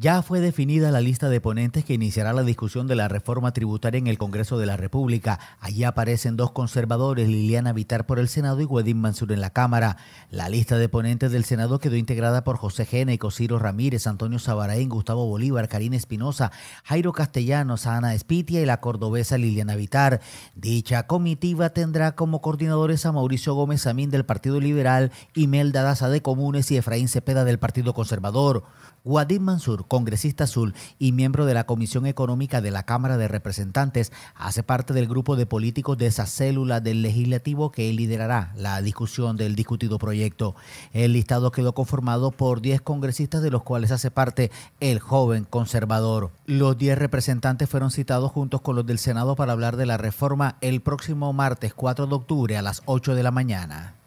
Ya fue definida la lista de ponentes que iniciará la discusión de la reforma tributaria en el Congreso de la República. Allí aparecen dos conservadores, Liliana Vitar por el Senado y Guadín Mansur en la Cámara. La lista de ponentes del Senado quedó integrada por José y Ciro Ramírez, Antonio Sabaraín, Gustavo Bolívar, Karina Espinosa, Jairo Castellanos, Ana Espitia y la cordobesa Liliana Vitar. Dicha comitiva tendrá como coordinadores a Mauricio Gómez Amín del Partido Liberal, Imelda Daza de Comunes y Efraín Cepeda del Partido Conservador. Guadín Mansur congresista azul y miembro de la Comisión Económica de la Cámara de Representantes, hace parte del grupo de políticos de esa célula del legislativo que liderará la discusión del discutido proyecto. El listado quedó conformado por 10 congresistas de los cuales hace parte el joven conservador. Los 10 representantes fueron citados juntos con los del Senado para hablar de la reforma el próximo martes 4 de octubre a las 8 de la mañana.